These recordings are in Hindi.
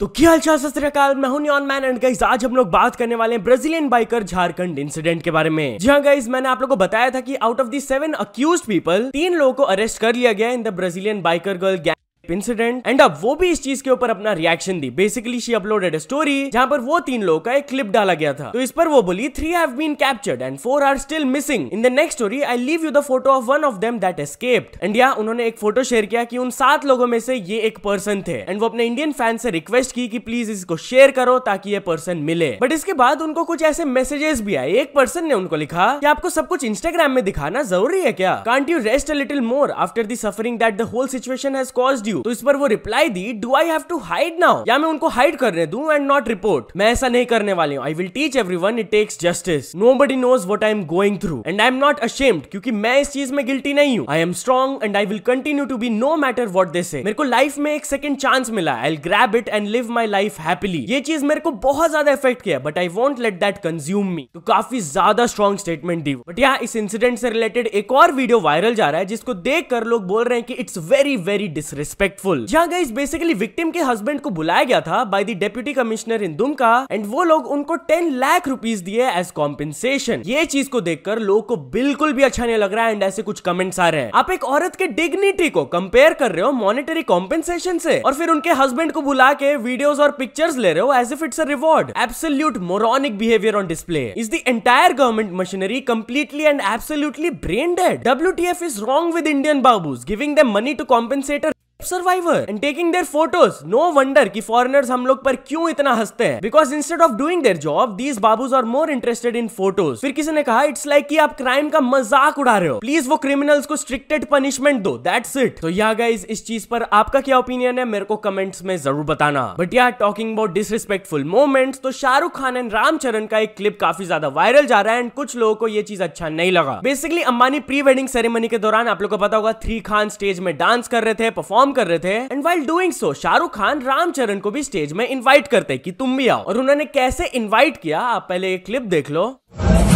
तो क्या चाल सत मैं हूं ऑन मैन एंड गाइस आज हम लोग बात करने वाले हैं ब्राजीलियन बाइकर झारखंड इंसिडेंट के बारे में जी गाइज हाँ, मैंने आप लोगों को बताया था कि out of the seven accused people तीन लोगों को अरेस्ट कर लिया गया in the Brazilian biker girl gang incident and अब वो भी इस चीज के ऊपर अपना रिएक्शन दी बेसिकली शी अपलोडेड स्टोरी जहाँ पर वो तीन लोगों का एक क्लिप डाला गया था तो इस पर वो बोली three have been captured and four are still missing in the next story I leave you the photo of one of them that escaped and yeah उन्होंने एक फोटो शेयर किया कि उन सात लोगों में से ये एक पर्सन थे एंड वो अपने इंडियन फैन से रिक्वेस्ट की कि प्लीज इसको शेयर करो ताकि ये पर्सन मिले बट इसके बाद उनको कुछ ऐसे मैसेजेस भी आए एक पर्सन ने उनको लिखा कि आपको सब कुछ इंस्टाग्राम में दिखाना जरूरी है क्या can't you rest a little more after the suffering that the whole situation has caused you you तो इस पर वो रिप्लाई दी do I have to hide now yeah मैं उनको हाइड करने दू एंड नॉट रिपोर्ट मैं ऐसा नहीं करने वाली हूँ I will teach everyone it takes justice nobody knows what I am going through and I am not ashamed क्योंकि मैं इस चीज में गिल्टी नहीं हूँ I am strong and I will continue to be no matter what this मेरे को लाइफ में एक सेकंड चांस मिला I grab it and live my life happily ये चीज मेरे को बहुत ज्यादा इफेक्ट किया but I won't let that consume me तो काफी ज्यादा स्ट्रॉन्ग स्टेटमेंट दी बट यहाँ इस इंसिडेंट से रिलेटेड एक और वीडियो वायरल जा रहा है जिसको देख कर लोग बोल रहे हैं कि it's very very disrespect respectful जहाँ गई बेसिकली विक्टिम के हस्बैंड को बुलाया गया था by the deputy commissioner in Dumka and वो लोग उनको टेन लाख रुपीज दिए एज कॉम्पेंसेशन ये चीज को देखकर लोग को बिल्कुल भी अच्छा नहीं लग रहा है एंड ऐसे कुछ कमेंट्स आ रहे हैं आप एक औरत के डिग्निटी को कंपेयर कर रहे हो मॉनिटरी कॉम्पेंसेशन से और फिर उनके हस्बैंड को बुला के वीडियो और पिक्चर्स ले रहे हो as if it's reward absolute moronic behaviour on display is the entire government machinery completely and absolutely brain dead W T F is wrong with Indian babus giving the money to compensator survivor and taking their photos no wonder कि फॉरेनर्स हम लोग पर क्यों इतना हंसते हैं because instead of doing their job these babus are more interested in photos फिर किसी ने कहा इट्स लाइक like कि आप क्राइम का मजाक उड़ा रहे हो प्लीज वो क्रिमिनल्स को स्ट्रिक्टेड पनिशमेंट दो दैट्स इट तो या गाइज इस चीज पर आपका क्या ओपिनियन है मेरे को कमेंट्स में जरूर बताना बट यार टॉकिंग अबाउट डिसरिस्पेक्टफुल मोमेंट्स तो शाहरुख खान एंड रामचरण का एक क्लिप काफी ज्यादा वायरल जा रहा है एंड कुछ लोगों को ये चीज अच्छा नहीं लगा basically Ambani pre wedding ceremony के दौरान आप लोग को पता होगा थ्री खान स्टेज में डांस कर रहे थे परफॉर्म कर रहे थे and while doing so Shahrukh Khan Ram Charan को भी स्टेज में इन्वाइट करते कि तुम भी आओ और उन्होंने कैसे इन्वाइट किया आप पहले एक क्लिप देख लो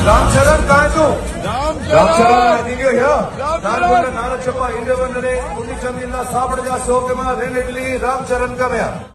रामचरण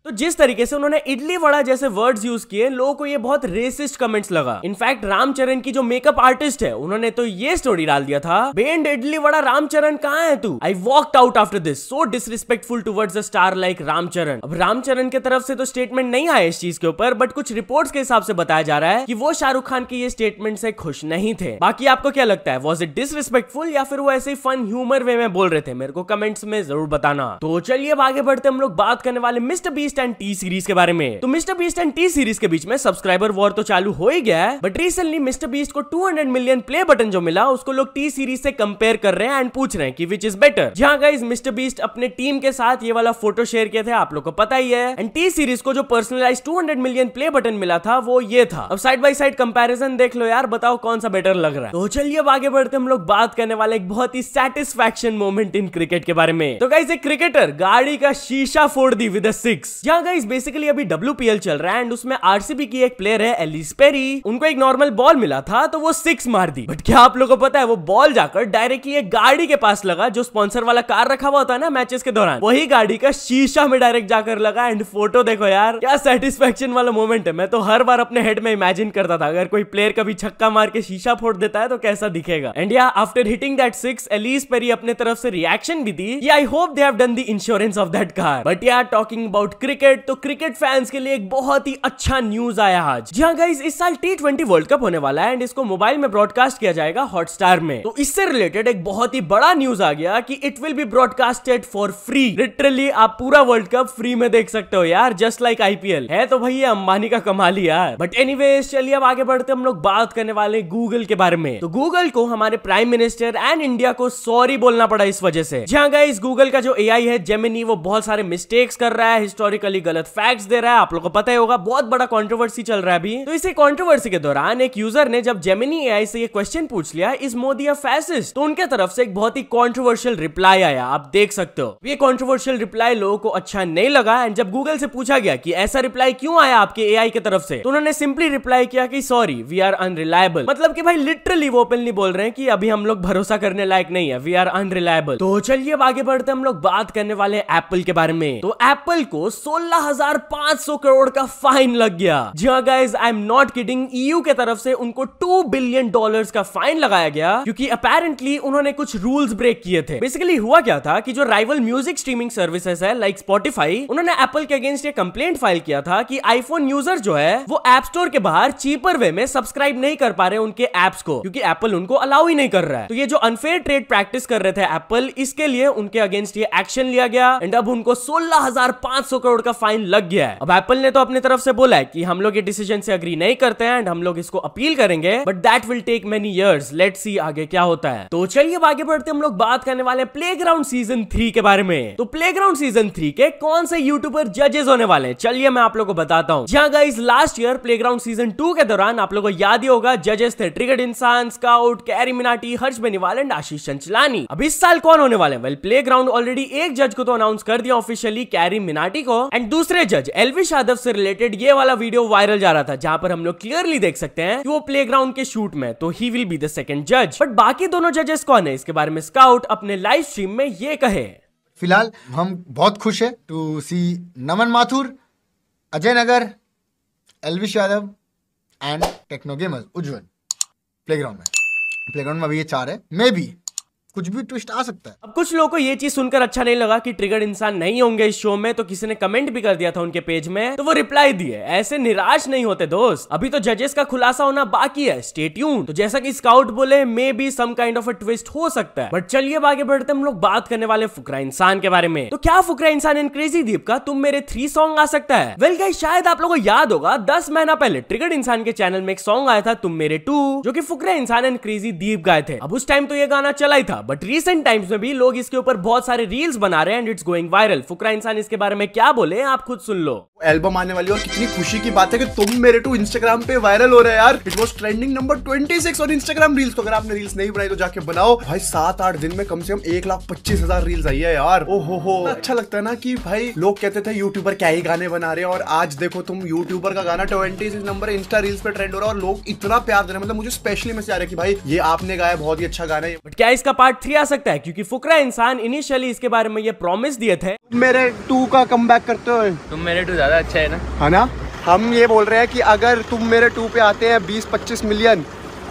तो जिस तरीके से उन्होंने इडली वड़ा जैसे वर्ड्स यूज किए लोगों को ये बहुत रेसिस्ट कमेंट्स लगा इनफैक्ट रामचरण की जो मेकअप आर्टिस्ट है उन्होंने तो ये स्टोरी डाल दिया था बेंड इडली वड़ा रामचरण कहाँ है तू I walked out after this so disrespectful towards a star like Ram Charan अब रामचरण के तरफ से तो स्टेटमेंट नहीं आया इस चीज के ऊपर बट कुछ रिपोर्ट्स के हिसाब से बताया जा रहा है कि वो शाहरुख खान की ये स्टेटमेंट है खुश नहीं थे बाकी आपको क्या लगता है वॉज इट डिसरिस्पेक्टफुल या फिर वो ऐसे ही फन ह्यूमर वे में बोल रहे थे मेरे को कमेंट्स में जरूर बताना तो चलिए आगे बढ़ते हम लोग बात करने वाले Mister Beast and T Series के बारे में तो Mister Beast and T Series के बीच में सब्सक्राइबर वॉर तो चालू हो ही गया है बट रिसेंटली मिस्टर बीस्ट को 200 मिलियन प्ले बटन जो मिला उसको लोग टी सीरीज से कंपेयर कर रहे हैं एंड पूछ रहे हैं कि विच इज बेटर जहाँ गाइज मिस्टर बीस्ट अपने टीम के साथ ये वाला फोटो शेयर किए थे आप लोग को पता ही है एंड टी सीरीज को जो personalize two million play button मिला था वो ये था अब साइड बाई साइड कंपेरिजन देख लो यार बता बताओ कौन सा बेटर लग रहा है तो चलिए अब आगे बढ़ते हम लोग बात करने वाले एक बहुत ही सेटिस्फेक्शन मोमेंट इन क्रिकेट के बारे में तो गाइज एक क्रिकेटर गाड़ी का शीशा फोड़ दी विद सिक्स यहाँ गाइज बेसिकली अभी डब्ल्यू चल रहा है एंड उसमें आरसीबी की एक प्लेयर है एलिस पेरी उनको एक नॉर्मल बॉल मिला था तो वो सिक्स मार दी बट क्या आप लोगों को पता है वो बॉल जाकर डायरेक्टली एक गाड़ी के पास लगा जो स्पॉन्सर वाला कार रखा हुआ था ना मैचेस के दौरान वही गाड़ी का शीशा में डायरेक्ट जाकर लगा एंड फोटो देखो यार क्या सेटिस्फेक्शन वाला मोमेंट है मैं तो हर बार अपने हेड में इमेजिन करता था अगर कोई प्लेयर कभी छक्का मार के शीशा फोड़ देता है तो कैसा दिखेगा and yeah after hitting that six Ellyse Perry अपने तरफ से रिएक्शन भी दी I hope they have done the insurance of that car but yeah talking about cricket तो क्रिकेट फैंस के लिए एक बहुत ही अच्छा न्यूज आया आज जी हाँ गाइज इस साल टी ट्वेंटी वर्ल्ड कप होने वाला है एंड इसको मोबाइल में ब्रॉडकास्ट किया जाएगा हॉटस्टार में तो इससे रिलेटेड एक बहुत ही बड़ा न्यूज आ गया कि it will be broadcasted for free literally आप पूरा वर्ल्ड कप फ्री में देख सकते हो यार जस्ट लाइक आईपीएल है तो भैया अंबानी का कमाल ही यार बट एनी चलिए अब आगे बढ़ते हम लोग बात करने वाले वाले गूगल के बारे में तो गूगल को हमारे प्राइम मिनिस्टर एंड इंडिया को सॉरी बोलना पड़ा इस वजह से जहाँ गए गूगल का जो ए है जेमिनी वो बहुत सारे मिस्टेक्स कर रहा है हिस्टोरिकली गलत फैक्ट्स दे रहा है आप लोग को पता ही होगा बहुत बड़ा कॉन्ट्रोवर्सी चल रहा है अभी तो इसी कॉन्ट्रोवर्सी के दौरान एक यूजर ने जब जेमिनी ए से ये क्वेश्चन पूछ लिया इज मोदी अ फैसिस्ट तो उनके तरफ से एक बहुत ही कॉन्ट्रोवर्शियल रिप्लाई आया आप देख सकते हो ये कॉन्ट्रोवर्शियल रिप्लाई लोगों को अच्छा नहीं लगा एंड जब गूगल से पूछा गया कि ऐसा रिप्लाई क्यों आया आपके एआई की तरफ से तो उन्होंने सिंपली रिप्लाई किया कि sorry we are unreliable unreliable मतलब कि भाई लिटरली वो ओपनली बोल रहे हैं कि अभी हम लोग भरोसा करने लायक नहीं है वी आर अनरिलायबल तो चलिए अब आगे बढ़ते हम लोग बात करने वाले एप्पल के बारे में तो एप्पल को सोलह करोड़ का फाइन लग गया जी हाँ guys I am not kidding EU के तरफ से उनको टू बिलियन डॉलर का फाइन लगाया गया क्योंकि अपेरेंटली उन्होंने कुछ रूल्स ब्रेक किए थे बेसिकली हुआ क्या था कि जो राइवल म्यूजिक स्ट्रीमिंग सर्विसेज है लाइक स्पॉटिफाई उन्होंने एप्पल के अगेंस्ट ये कंप्लेंट फाइल किया था कि आईफोन यूजर जो है वो एप स्टोर के बाहर चीपर वे में सब्सक्राइब नहीं कर पा पा रहे उनके एप्स को क्योंकि एप्पल उनको अलाउ ही नहीं कर रहा है तो ये जो अनफेयर ट्रेड प्रैक्टिस कर रहे थे एप्पल इसके लिए उनके अगेंस्ट ये एक्शन लिया गया एंड अब उनको सोलह करोड़ का फाइन लग गया है अब एप्पल ने तो अपनी तरफ से बोला है कि हम लोग ये डिसीजन से अग्री नहीं करते हैं एंड हम लोग इसको अपील करेंगे but that will take many years let see आगे क्या होता है तो चलिए आगे बढ़ते हम लोग बात करने वाले प्ले ग्राउंड सीजन थ्री के बारे में तो प्ले ग्राउंड सीजन थ्री के कौन से यूट्यूबर जजेस होने वाले चलिए मैं आप लोग को बताता हूँ जहाँ guys last year playground season two के दौरान आप लोग को याद ही होगा जज जजेस थे triggered Insaan Scout Carry Minati Harsh Beniwal and Ashish Chanchlani अब इस साल कौन होने वाले वेल प्ले ग्राउंड ऑलरेडी एक जज को तो अनाउंस कर दिया ऑफिशियली कैरी मिनाटी को एंड दूसरे जज एलविश यादव से रिलेटेड ये वाला वीडियो वायरल जा रहा था जहाँ पर हम लोग क्लियरली देख सकते हैं कि वो प्ले ग्राउंड के शूट में तो he will be the second जज बट बाकी दोनों जजेस कौन है इसके बारे में स्काउट अपने लाइव स्ट्रीम में ये कहे फिलहाल हम बहुत खुश है to see Naman Mathur Ajay Nagar Elvish Yadav and Techno Gamerz Ujjwal playground में प्लेग्राउंड में अभी ये चार है मे बी कुछ भी ट्विस्ट आ सकता है अब कुछ लोगों को ये चीज सुनकर अच्छा नहीं लगा कि ट्रिगर इंसान नहीं होंगे इस शो में तो किसी ने कमेंट भी कर दिया था उनके पेज में तो वो रिप्लाई दिए ऐसे निराश नहीं होते दोस्त अभी तो जजेस का खुलासा होना बाकी है स्टेट्यून तो जैसा की स्काउट बोले may be some kind of a twist हो सकता है बट चलिए आगे बढ़ते हम लोग बात करने वाले फुकरा इंसान के बारे में तो क्या फुकरा इंसान इन क्रेजी दीप का तुम मेरे थ्री सॉन्ग आ सकता है वेल गाइस शायद आप लोगों को याद होगा दस महीना पहले ट्रिगर इंसान के चैनल में एक सॉन्ग आया था तुम मेरे टू जो की फुकरा इंसान एंड क्रेजी दीप गाए थे अब उस टाइम तो ये गाना चला ही था बट रिसेंट टाइम्स में भी लोग इसके ऊपर बहुत सारे रील्स बना रहे हैं and it's going viral Fukra Insaan इसके बारे में क्या बोले आप खुद सुन लो एल्बम आने वाली और कितनी खुशी की बात है कि तुम मेरे टू इंस्टाग्राम पे वायरल हो रहे हैं यार इट वॉज ट्रेंडिंग नंबर 26 और इंस्टाग्राम रील्स तो अगर आपने रील्स नहीं बनाई तो जाके बनाओ भाई सात आठ दिन में कम से कम एक लाख पच्चीस हजार रील्स आई है यार ओ हो हो अच्छा लगता है ना कि भाई लोग कहते थे यूट्यूबर क्या ही गाने बना रहे हैं और आज देखो तुम यूट्यूबर का गाना ट्वेंटी नंबर इंस्टा रील्स पे ट्रेंड हो रहा है और लोग इतना प्यार दे रहे हैं मतलब मुझे स्पेशली मैसेज आ रहा है कि भाई ये आपने गाया बहुत ही अच्छा गाना है बट क्या इसका पार्ट पार्ट थ्री आ सकता है क्योंकि फुकरा इंसान इनिशियली इसके बारे में ये प्रॉमिस दिए थे मेरे टू का कम करते हो तुम मेरे टू ज्यादा अच्छा है ना है हाँ ना हम ये बोल रहे हैं कि अगर तुम मेरे टू पे आते हैं बीस पच्चीस मिलियन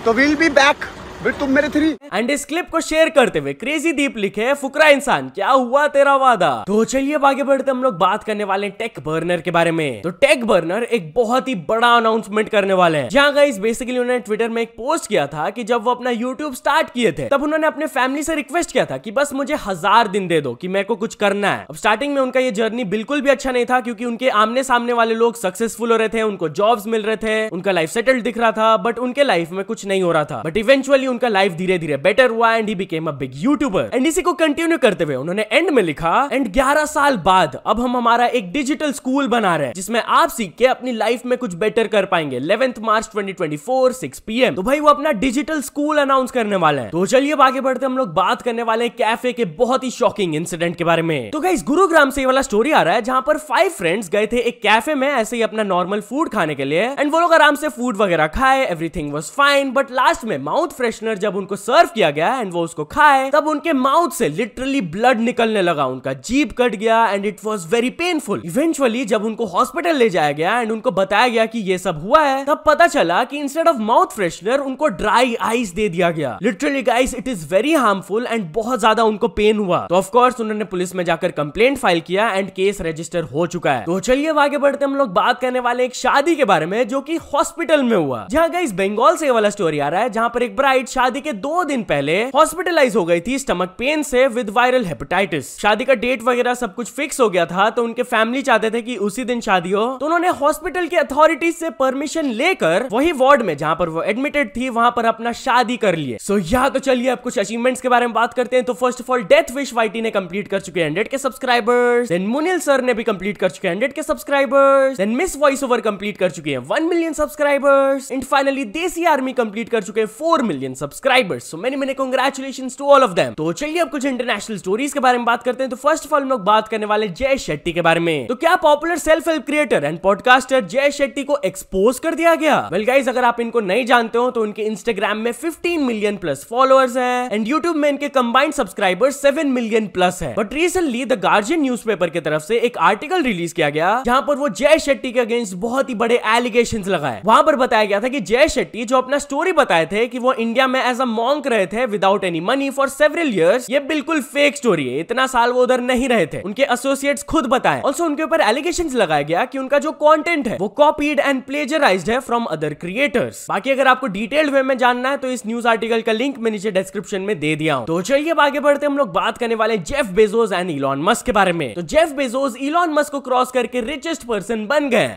तो विल बी बैक तुम मेरे थ्री एंड इस क्लिप को शेयर करते हुए क्रेजी दीप लिखे फुकरा इंसान क्या हुआ तेरा वादा तो चलिए आगे बढ़ते हम लोग बात करने वाले टेक बर्नर के बारे में तो टेक बर्नर एक बहुत ही बड़ा अनाउंसमेंट करने वाले हैं जहाँ गाइस बेसिकली उन्होंने ट्विटर में एक पोस्ट किया था कि जब वो अपना यूट्यूब स्टार्ट किए थे तब उन्होंने अपने फैमिली से रिक्वेस्ट किया था कि बस मुझे हजार दिन दे दो कि मेरे को कुछ करना है अब स्टार्टिंग में उनका ये जर्नी बिल्कुल भी अच्छा नहीं था क्योंकि उनके आमने सामने वाले लोग सक्सेसफुल हो रहे थे उनको जॉब्स मिल रहे थे उनका लाइफ सेटल्ड दिख रहा था बट उनके लाइफ में कुछ नहीं हो रहा था बट इवेंचुअली उनका लाइफ धीरे धीरे बेटर हुआ and he became a big YouTuber and इसी को कंटिन्यू करते हुए उन्होंने एंड में लिखा एंड 11 साल बाद अब हम हमारा एक डिजिटल स्कूल बना रहे हैं जिसमें आप सीख के अपनी लाइफ में कुछ बेटर कर पाएंगे इलेवेंथ मार्च 2024 6 पीएम तो भाई वो अपना डिजिटल स्कूल अनाउंस करने वाले हैं तो चलिए आगे बढ़ते हम लोग बात करने वाले कैफे के बहुत ही शॉकिंग इंसिडेंट के बारे में तो गाइस गुरुग्राम से ये वाला स्टोरी आ रहा है जहां पर फाइव फ्रेंड्स गए थे एक कैफे में ऐसे ही अपना नॉर्मल फूड खाने के लिए एंड वो लोग आराम से फूड वगैरह खाए everything was fine but last में माउथ फ्रेश कंडीशनर जब उनको सर्व किया गया एंड वो उसको खाए तब उनके माउथ से लिटरली ब्लड निकलने लगा उनका जीप कट गया and it was very painful eventually जब उनको हॉस्पिटल ले जाया गया एंड उनको बताया गया कि ये सब हुआ है तब पता चला कि इंस्टेड ऑफ माउथ फ्रेशनर उनको ड्राई आइस दे दिया गया literally guys it is very harmful and बहुत ज्यादा उनको पेन हुआ तो ऑफकोर्स उन्होंने पुलिस में जाकर कंप्लेंट फाइल किया एंड केस रजिस्टर हो चुका है तो चलिए आगे बढ़ते हम लोग बात करने वाले एक शादी के बारे में जो की हॉस्पिटल में हुआ जहाँ गाइस बंगाल से वाला स्टोरी आ रहा है जहाँ पर एक ब्राइड ब्राइड शादी के दो दिन पहले हॉस्पिटलाइज हो गई थी स्टमक पेन से विद वायरल हेपेटाइटिस शादी का डेट वगैरह सब कुछ फिक्स हो गया था तो उनके फैमिली चाहते थे कि उसी दिन शादी हो तो उन्होंने हॉस्पिटल की अथॉरिटीज से परमिशन लेकर वही वार्ड में जहाँ पर वो एडमिटेड थी वहां पर अपना शादी कर लिए सो यहाँ तो चलिए अब कुछ अचीवमेंट्स के बारे में बात करते हैं तो first of all death wish whitey ने कंप्लीट कर चुके हंड्रेड के सब्सक्राइबर्स देन मुनिल सर ने भी कंप्लीट कर चुके हंड्रेड के subscribers then miss voice over complete कर चुके हैं one million subscribers and finally Desi army complete कर चुके हैं four million million subscribers so many many congratulation to all of them तो चलिए अब कुछ इंटरनेशनल स्टोरीज के बारे में बात करते हैं तो फर्स्ट ऑफ ऑल हम लोग बात करने वाले जय शेट्टी के बारे में तो क्या popular self help creator and podcaster Jay Shetty को एक्सपोज कर दिया गया वेल well गाइज अगर आप इनको नहीं जानते हो तो उनके इंस्टाग्राम में फिफ्टीन मिलियन प्लस फॉलोअर्स है एंड यूट्यूब में इनके combined subscribers seven million plus है but recently the Guardian news की तरफ से एक आर्टिकल रिलीज किया गया जहां पर वो जय शेट्टी के अगेंस्ट बहुत ही बड़े एलिगेशन लगाए वहां पर बताया गया था की जय शेट्टी जो अपना स्टोरी बताए थे की वो इंडिया इंडिया में एज अ मॉन्क रहे थे without any money for several years ये बिल्कुल फेक स्टोरी है इतना साल वो उधर नहीं रहे थे उनके एसोसिएट्स खुद बताए ऑल्सो उनके ऊपर एलिगेशन लगाया गया कि उनका जो कॉन्टेंट है वो कॉपीड एंड प्लेजराइज है फ्रॉम अदर क्रिएटर्स बाकी अगर आपको डिटेल्ड वे में जानना है तो इस न्यूज आर्टिकल का लिंक मैं नीचे डिस्क्रिप्शन में दे दिया हूँ तो चलिए आगे बढ़ते हम लोग बात करने वाले Jeff Bezos and Elon Musk के बारे में तो जेफ बेजोस इलॉन मस्क को क्रॉस करके रिचेस्ट पर्सन बन गए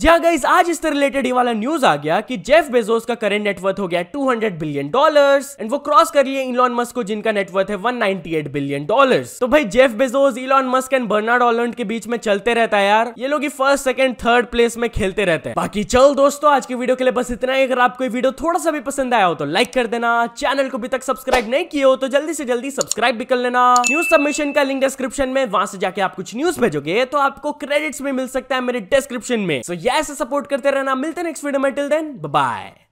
आज इससे रिलेटेड ये वाला न्यूज आ गया कि जेफ बेजोस का करेंट नेटवर्थ हो गया two billion dollar dollars and वो क्रॉस कर लिए इलॉन मस्क को जिनका नेटवर्थ है 198 बिलियन डॉलर्स तो भाई Jeff Bezos Elon Musk and Bernard Arnault के बीच में चलते रहता है यार ये लोग ही फर्स्ट सेकंड थर्ड प्लेस में खेलते रहते हैं बाकी चल दोस्तों आज की वीडियो के लिए बस इतना ही अगर आपको वीडियो थोड़ा सा भी पसंद आया हो तो लाइक कर देना चैनल को अभी तक सब्सक्राइब नहीं किया हो तो जल्दी से जल्दी सब्सक्राइब भी कर लेना न्यूज सबमिशन का लिंक डिस्क्रिप्शन में वहां से जाके आप कुछ न्यूज भेजोगे तो आपको क्रेडिट्स भी मिल सकता है मेरे डिस्क्रिप्शन में सो so, यह सपोर्ट करते रहना मिलते नेक्स्ट वीडियो में टिल देन बाय